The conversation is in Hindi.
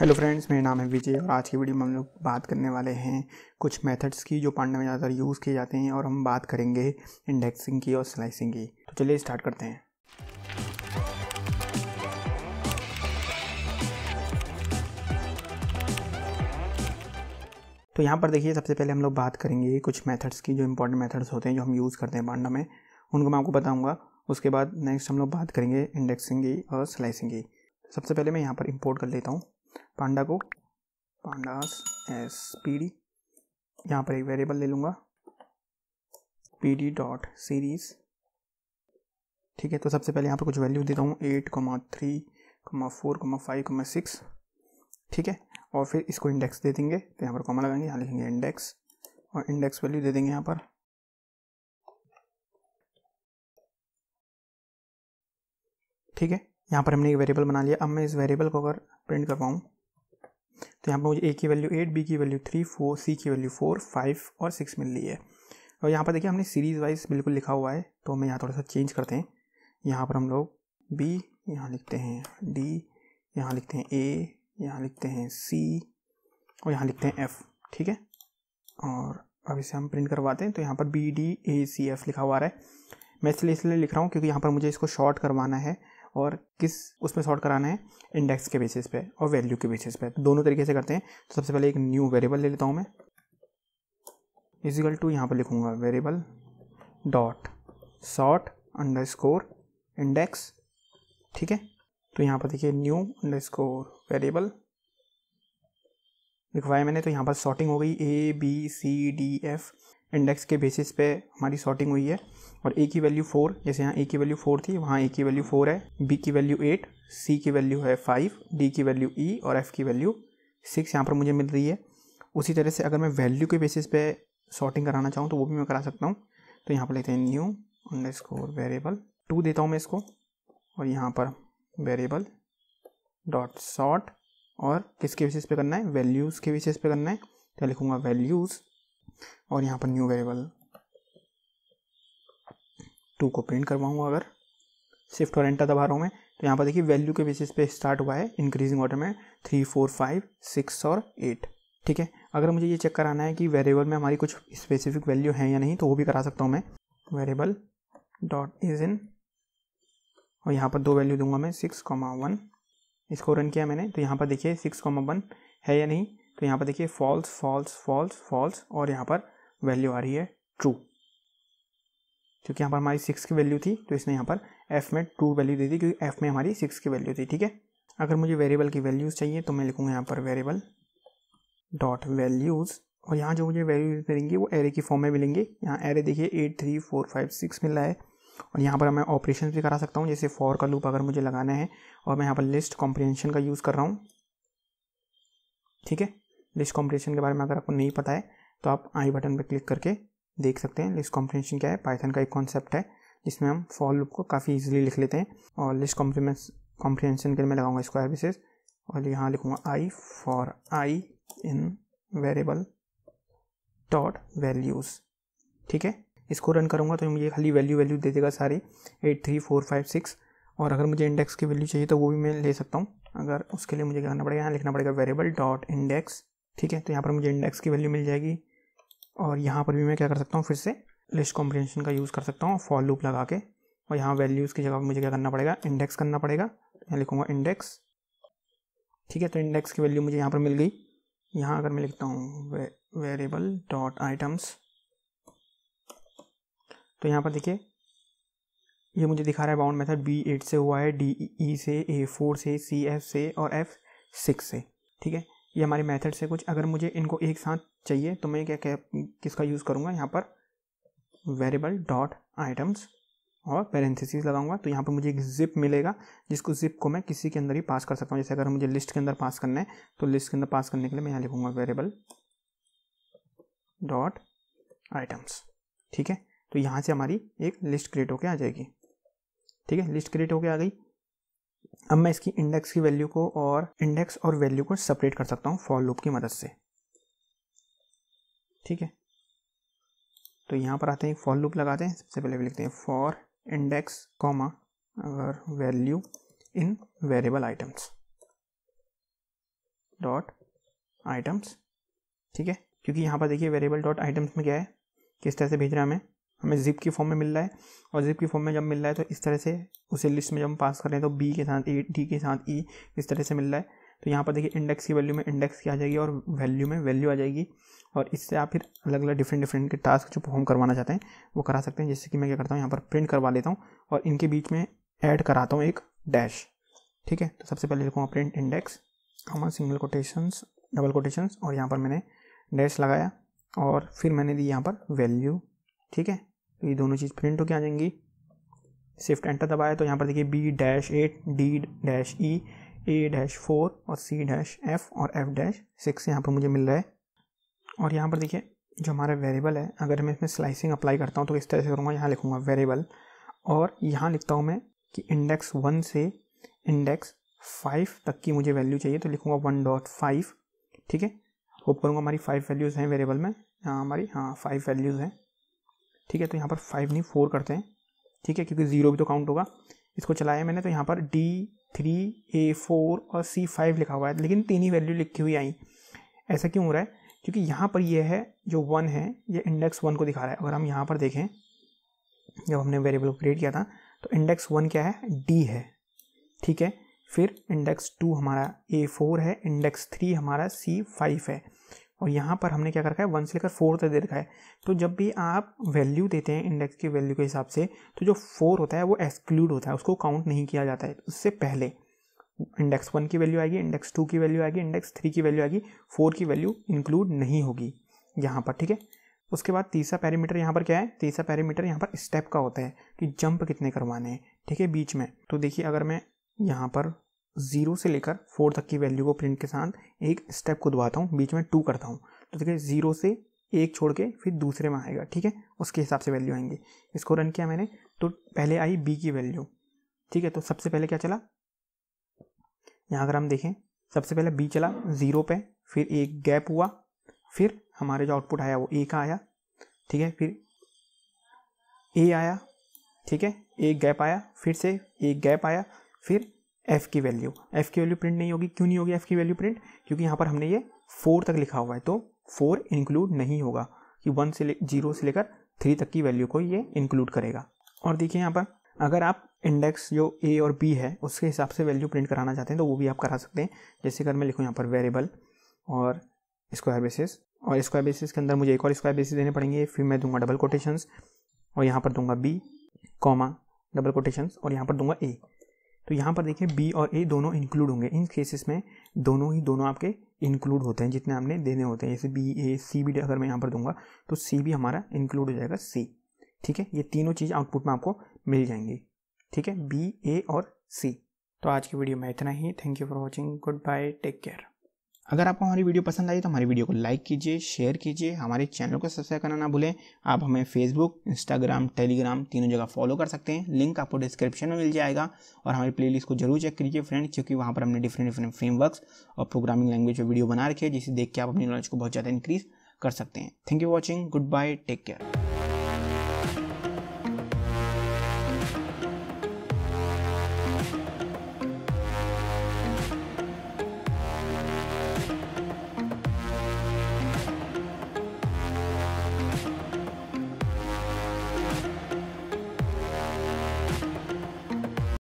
हेलो फ्रेंड्स मेरा नाम है विजय और आज की वीडियो में हम लोग बात करने वाले हैं कुछ मेथड्स की जो पांडा में ज़्यादातर यूज़ किए जाते हैं और हम बात करेंगे इंडेक्सिंग की और स्लाइसिंग की तो चलिए स्टार्ट करते हैं तो यहाँ पर देखिए सबसे पहले हम लोग बात करेंगे कुछ मेथड्स की जो इंपॉर्टेंट मेथड्स होते हैं जो हम यूज़ करते हैं पांडा में उनको मैं आपको बताऊँगा उसके बाद नेक्स्ट हम लोग बात करेंगे इंडेक्सिंग की और स्लाइसिंग की सबसे पहले मैं यहाँ पर इम्पोर्ट कर लेता हूँ पांडा को पांडास एस पी डी यहाँ पर एक वेरिएबल ले लूँगा पी डी डॉट सीरीज़ ठीक है तो सबसे पहले यहाँ पर कुछ वैल्यू देता हूँ eight comma three comma four comma five comma six ठीक है और फिर इसको इंडेक्स दे देंगे तो यहाँ पर कॉमा लगाएंगे यहाँ लिखेंगे इंडेक्स और इंडेक्स वैल्यू दे देंगे यहाँ पर ठीक है यहाँ पर हमने एक वेरिएबल बना लिया अब मैं इस वेरिएबल को अगर प्रिंट करवाऊँ तो यहाँ पर मुझे ए की वैल्यू एट बी की वैल्यू थ्री फोर सी की वैल्यू फोर फाइव और सिक्स मिल रही है और यहाँ पर देखिए हमने सीरीज़ वाइज बिल्कुल लिखा हुआ है तो हमें यहाँ थोड़ा सा चेंज करते हैं यहाँ पर हम लोग बी यहाँ लिखते हैं डी यहाँ लिखते हैं ए यहाँ लिखते हैं सी और यहाँ लिखते हैं एफ़ ठीक है और अब इसे हम प्रिंट करवाते हैं तो यहाँ पर B D A C F लिखा हुआ रहा है मैं इसलिए इसलिए लिख रहा हूँ क्योंकि यहाँ पर मुझे इसको शॉर्ट करवाना है और किस उसमें सॉर्ट कराना है इंडेक्स के बेसिस पे और वैल्यू के बेसिस पे तो दोनों तरीके से करते हैं तो सबसे पहले एक न्यू वेरिएबल ले लेता हूँ मैं इजिकल टू यहाँ पर लिखूँगा variable dot sort underscore index ठीक है तो यहाँ पर देखिए न्यू अंडर स्कोर वेरिएबल लिखवाया मैंने तो यहाँ पर सॉर्टिंग हो गई A B C D F index के बेसिस पे हमारी सॉर्टिंग हुई है और ए की वैल्यू फोर जैसे यहाँ ए की वैल्यू फोर थी वहाँ ए की वैल्यू फोर है बी की वैल्यू एट सी की वैल्यू है फाइव डी की वैल्यू ई e और एफ़ की वैल्यू सिक्स यहाँ पर मुझे मिल रही है उसी तरह से अगर मैं वैल्यू के बेसिस पे सॉर्टिंग कराना चाहूँ तो वो भी मैं करा सकता हूँ तो यहाँ पर लेते हैं new underscore variable two देता हूँ मैं इसको और यहाँ पर वेरिएबल डॉट सॉर्ट और किसके बेसिस पे करना है वैल्यूज़ के बेसिस पे करना है तो लिखूँगा वैल्यूज़ और यहाँ पर न्यू वेरिएबल टू को प्रिंट करवाऊँगा अगर शिफ्ट और एंटर दबा रहा हूँ मैं तो यहाँ पर देखिए वैल्यू के बेसिस पे स्टार्ट हुआ है इंक्रीजिंग ऑर्डर में थ्री फोर फाइव सिक्स और एट ठीक है अगर मुझे ये चेक कराना है कि वेरिएबल में हमारी कुछ स्पेसिफिक वैल्यू है या नहीं तो वो भी करा सकता हूँ मैं वेरिएबल डॉट इज इन और यहाँ पर दो वैल्यू दूंगा मैं सिक्स कॉमा वन इसको रन किया मैंने तो यहाँ पर देखिए सिक्स कॉमा वन है या नहीं तो यहाँ पर देखिए फॉल्स फॉल्स फॉल्स फॉल्स और यहाँ पर वैल्यू आ रही है ट्रू क्योंकि यहाँ पर हमारी सिक्स की वैल्यू थी तो इसने यहाँ पर एफ़ में टू वैल्यू दे दी क्योंकि एफ़ में हमारी सिक्स की वैल्यू थी ठीक है अगर मुझे वेरिएबल की वैल्यूज़ चाहिए तो मैं लिखूँगा यहाँ पर वेरिएबल डॉट वैल्यूज़ और यहाँ जो मुझे वैल्यू मिलेंगी वो एरे की फॉर्म में मिलेंगे यहाँ एरे देखिए eight three four five six मिल रहा है और यहाँ पर मैं ऑपरेशन भी करा सकता हूँ जैसे फॉर का लूप अगर मुझे लगाना है और मैं यहाँ पर लिस्ट कॉम्प्रीहेंशन का यूज़ कर रहा हूँ ठीक है लिस्ट कॉम्प्रिहेंशन के बारे में अगर आपको नहीं पता है तो आप आई बटन पर क्लिक करके देख सकते हैं लिस्ट कॉम्प्रिहेंशन क्या है पाइथन का एक कॉन्सेप्ट है जिसमें हम फॉल लुप को काफ़ी ईजिली लिख लेते हैं और लिस्ट कॉम्प्रीमेंस कॉम्प्रिहेंशन के लिए मैं लगाऊंगा स्क्वायर बेसिस और यहाँ लिखूंगा i for i in variable dot values ठीक है इसको रन करूँगा तो मुझे खाली वैल्यू वैल्यू दे देगा सारी eight three four five six और अगर मुझे इंडेक्स की वैल्यू चाहिए तो वो भी मैं ले सकता हूँ अगर उसके लिए मुझे क्या करना पड़ेगा यहाँ लिखना पड़ेगा वेरिएबल डॉट इंडेक्स ठीक है तो यहाँ पर मुझे इंडेक्स की वैल्यू मिल जाएगी और यहाँ पर भी मैं क्या कर सकता हूँ फिर से लिस्ट कॉम्प्रीशन का यूज़ कर सकता हूँ फॉल लूप लगा के और यहाँ वैल्यूज़ की जगह पर मुझे क्या करना पड़ेगा इंडेक्स करना पड़ेगा यहाँ लिखूँगा इंडेक्स ठीक है तो इंडेक्स की वैल्यू मुझे यहाँ पर मिल गई यहाँ अगर मैं लिखता हूँ वेरिएबल डॉट आइटम्स तो यहाँ पर देखिए ये मुझे दिखा रहा है बाउंड मेथड बी एट से हुआ है डी ई e e से ए फोर से सी एफ से और एफ सिक्स से ठीक है ये हमारे मेथड से कुछ अगर मुझे इनको एक साथ चाहिए तो मैं क्या क्या किसका यूज़ करूँगा यहाँ पर वेरेबल डॉट आइटम्स और पेरेंथिस लगाऊंगा तो यहाँ पर मुझे एक जिप मिलेगा जिसको जिप को मैं किसी के अंदर ही पास कर सकता हूँ जैसे अगर मुझे लिस्ट के अंदर पास करना है तो लिस्ट के अंदर पास करने के लिए मैं यहाँ लिखूँगा वेरेबल डॉट आइटम्स ठीक है तो यहाँ से हमारी एक लिस्ट क्रिएट होकर आ जाएगी ठीक है लिस्ट क्रिएट होकर आ गई अब मैं इसकी इंडेक्स की वैल्यू को और इंडेक्स और वैल्यू को सेपरेट कर सकता हूँ फॉर लूप की मदद से ठीक है तो यहाँ पर आते हैं एक फॉर लूप लगाते हैं सबसे पहले लिखते हैं फॉर इंडेक्स कॉमा और value in variable items dot items ठीक है क्योंकि यहाँ पर देखिए वेरिएबल डॉट आइटम्स में क्या है किस तरह से भेज रहा है हमें हमें जिप की फॉर्म में मिल रहा है और जिप की फॉर्म में जब मिल रहा है तो इस तरह से उसे लिस्ट में जब हम पास कर रहे हैं तो बी के साथ ए डी के साथ ई e इस तरह से मिल रहा है तो यहाँ पर देखिए इंडेक्स की वैल्यू में इंडेक्स की आ जाएगी और वैल्यू में वैल्यू आ जाएगी और इससे आप फिर अलग अलग डिफरेंट डिफरेंट के टास्क जो परफॉर्म करवाना चाहते हैं वो करा सकते हैं जैसे कि मैं क्या करता हूँ यहाँ पर प्रिंट करवा लेता हूँ और इनके बीच में ऐड कराता हूँ एक डैश ठीक है तो सबसे पहले लिखूँगा print index comma single quotations double quotations और यहाँ पर मैंने डैश लगाया और फिर मैंने दी यहाँ पर वैल्यू ठीक है तो ये दोनों चीज़ प्रिंट होकर आ जाएंगी सिफ्ट एंटर दबाया तो यहाँ पर देखिए B dash eight D dash E A dash four और सी डैश एफ और एफ डैश सिक्स यहाँ पर मुझे मिल रहा है और यहाँ पर देखिए जो हमारा वेरिएबल है अगर मैं इसमें स्लाइसिंग अप्लाई करता हूँ तो इस तरह से करूँगा यहाँ लिखूँगा वेरिएबल और यहाँ लिखता हूँ मैं कि इंडेक्स वन से इंडेक्स फाइव तक की मुझे वैल्यू चाहिए तो लिखूँगा वन डॉट फाइव ठीक है होप करूँगा हमारी फाइव वैल्यूज़ हैं वेरेबल में यहाँ हमारी हाँ फाइव वैल्यूज़ हैं ठीक है तो यहाँ पर फाइव नहीं फोर करते हैं ठीक है क्योंकि ज़ीरो भी तो काउंट होगा इसको चलाया मैंने तो यहाँ पर डी थ्री ए फोर और सी फाइव लिखा हुआ है लेकिन तीन ही वैल्यू लिखी हुई आई ऐसा क्यों हो रहा है क्योंकि यहाँ पर यह है जो वन है ये इंडेक्स वन को दिखा रहा है अगर हम यहाँ पर देखें जब हमने वेरिएबल क्रिएट किया था तो इंडेक्स वन क्या है डी है ठीक है फिर इंडेक्स टू हमारा ए फोर है इंडेक्स थ्री हमारा सी फाइव है और यहाँ पर हमने क्या कर रखा है वन से लेकर फोर तक दे रखा है तो जब भी आप वैल्यू देते हैं इंडेक्स की वैल्यू के हिसाब से तो जो फोर होता है वो एक्सक्लूड होता है उसको काउंट नहीं किया जाता है उससे पहले इंडेक्स वन की वैल्यू आएगी इंडेक्स टू की वैल्यू आएगी इंडेक्स थ्री की वैल्यू आएगी फोर की वैल्यू इंक्लूड नहीं होगी यहाँ पर ठीक है उसके बाद तीसरा पैरामीटर यहाँ पर क्या है तीसरा पैरामीटर यहाँ पर स्टेप का होता है कि जंप कितने करवाने हैं ठीक है बीच में तो देखिए अगर मैं यहाँ पर ज़ीरो से लेकर फोर तक की वैल्यू को प्रिंट के साथ एक स्टेप को दबाता हूँ बीच में टू करता हूँ तो देखिए ज़ीरो से एक छोड़ के फिर दूसरे में आएगा ठीक है उसके हिसाब से वैल्यू आएंगे इसको रन किया मैंने तो पहले आई बी की वैल्यू ठीक है तो सबसे पहले क्या चला यहाँ अगर हम देखें सबसे पहले बी चला ज़ीरो पे फिर एक गैप हुआ फिर हमारे जो आउटपुट आया वो ए का आया ठीक है फिर ए आया ठीक है एक गैप आया फिर से एक गैप आया फिर एफ़ की वैल्यू एफ़ की वैल्यू प्रिंट नहीं होगी क्यों नहीं होगी एफ़ की वैल्यू प्रिंट क्योंकि यहाँ पर हमने ये फोर तक लिखा हुआ है तो फोर इंक्लूड नहीं होगा कि वन से जीरो से लेकर थ्री तक की वैल्यू को ये इंक्लूड करेगा और देखिए यहाँ पर अगर आप इंडेक्स जो ए और बी है उसके हिसाब से वैल्यू प्रिंट कराना चाहते हैं तो वो भी आप करा सकते हैं जैसे अगर मैं लिखूँ यहाँ पर वेरिएबल और स्क्वायर बेसिस और स्क्वायर बेसिस के अंदर मुझे एक और स्क्वायर बेसिस देने पड़ेंगे फिर मैं दूंगा डबल कोटेशंस और यहाँ पर दूंगा बी कॉमा डबल कोटेशंस और यहाँ पर दूंगा ए तो यहाँ पर देखिए बी और ए दोनों इंक्लूड होंगे इन केसेस में दोनों ही दोनों आपके इंक्लूड होते हैं जितने आपने देने होते हैं जैसे बी ए सी भी अगर मैं यहाँ पर दूंगा तो सी भी हमारा इंक्लूड हो जाएगा सी ठीक है ये तीनों चीज़ आउटपुट में आपको मिल जाएंगी ठीक है बी ए और सी तो आज की वीडियो में इतना ही thank you for watching goodbye take care अगर आपको हमारी वीडियो पसंद आई तो हमारी वीडियो को लाइक कीजिए शेयर कीजिए हमारे चैनल को सब्सक्राइब करना ना भूलें आप हमें फेसबुक इंस्टाग्राम टेलीग्राम तीनों जगह फॉलो कर सकते हैं लिंक आपको डिस्क्रिप्शन में मिल जाएगा और हमारी प्लेलिस्ट को जरूर चेक कीजिए फ्रेंड क्योंकि वहाँ पर हमने डिफरेंट डिफरेंट फ्रेमवर्क्स और प्रोग्रामिंग लैंग्वेज में वीडियो बना रखी है जिसे देख के आप अपनी नॉलेज को बहुत ज़्यादा इंक्रीज़ कर सकते हैं thank you watching goodbye take care